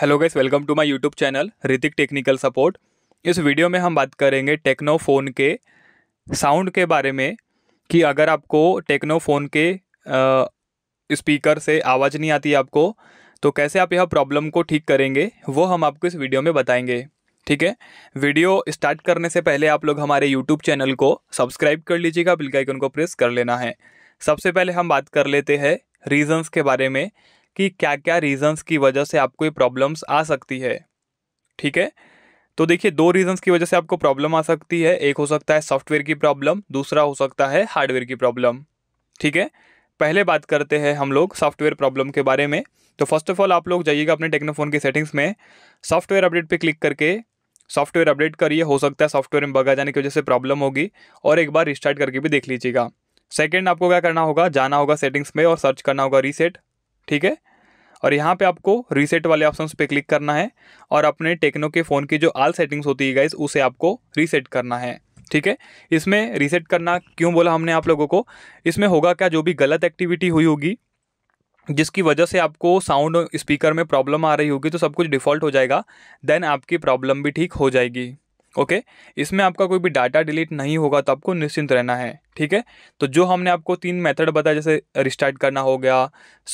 Hello guys welcome to my YouTube channel Hrithik technical support इस video में हम बात करेंगे टेक्नो फ़ोन के साउंड के बारे में कि अगर आपको टेक्नो फ़ोन के स्पीकर से आवाज़ नहीं आती आपको तो कैसे आप यह प्रॉब्लम को ठीक करेंगे वो हम आपको इस वीडियो में बताएंगे ठीक है वीडियो स्टार्ट करने से पहले आप लोग हमारे यूट्यूब चैनल को सब्सक्राइब कर लीजिएगा बिल्कुल को प्रेस कर लेना है सबसे पहले हम बात कर लेते हैं रीजन्स के बारे में कि क्या क्या रीज़न्स की वजह से आपको ये प्रॉब्लम्स आ सकती है ठीक है तो देखिए दो रीजंस की वजह से आपको प्रॉब्लम आ सकती है एक हो सकता है सॉफ्टवेयर की प्रॉब्लम दूसरा हो सकता है हार्डवेयर की प्रॉब्लम ठीक है पहले बात करते हैं हम लोग सॉफ्टवेयर प्रॉब्लम के बारे में तो फर्स्ट ऑफ ऑल आप लोग जाइएगा अपने टेक्नोफोन की सेटिंग्स में सॉफ्टवेयर अपडेट पे क्लिक करके सॉफ्टवेयर अपडेट करिए हो सकता है सॉफ्टवेयर में बगा जाने की वजह से प्रॉब्लम होगी और एक बार रिस्टार्ट करके भी देख लीजिएगा सेकेंड आपको क्या करना होगा जाना होगा सेटिंग्स में और सर्च करना होगा रीसेट ठीक है और यहाँ पे आपको रीसेट वाले ऑप्शन पे क्लिक करना है और अपने टेक्नो के फ़ोन की जो आल सेटिंग्स होती है गाइज उसे आपको रीसेट करना है ठीक है इसमें रीसेट करना क्यों बोला हमने आप लोगों को इसमें होगा क्या जो भी गलत एक्टिविटी हुई होगी जिसकी वजह से आपको साउंड स्पीकर में प्रॉब्लम आ रही होगी तो सब कुछ डिफ़ॉल्ट हो जाएगा देन आपकी प्रॉब्लम भी ठीक हो जाएगी ओके इसमें आपका कोई भी डाटा डिलीट नहीं होगा तो आपको निश्चिंत रहना है ठीक है तो जो हमने आपको तीन मेथड बताया जैसे रिस्टार्ट करना हो गया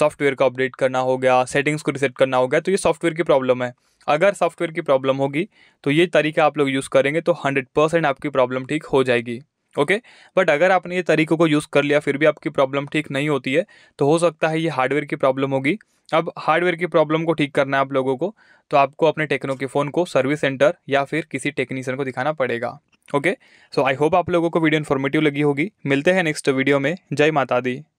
सॉफ्टवेयर का अपडेट करना हो गया सेटिंग्स को रिसेट करना हो गया तो ये सॉफ्टवेयर की प्रॉब्लम है अगर सॉफ्टवेयर की प्रॉब्लम होगी तो ये तरीका आप लोग यूज़ करेंगे तो हंड्रेड परसेंट आपकी प्रॉब्लम ठीक हो जाएगी ओके okay? बट अगर आपने ये तरीकों को यूज़ कर लिया फिर भी आपकी प्रॉब्लम ठीक नहीं होती है तो हो सकता है ये हार्डवेयर की प्रॉब्लम होगी अब हार्डवेयर की प्रॉब्लम को ठीक करना है आप लोगों को तो आपको अपने टेक्नो के फ़ोन को सर्विस सेंटर या फिर किसी टेक्नीशियन को दिखाना पड़ेगा ओके सो आई होप आप लोगों को वीडियो इन्फॉर्मेटिव लगी होगी मिलते हैं नेक्स्ट वीडियो में जय माता दी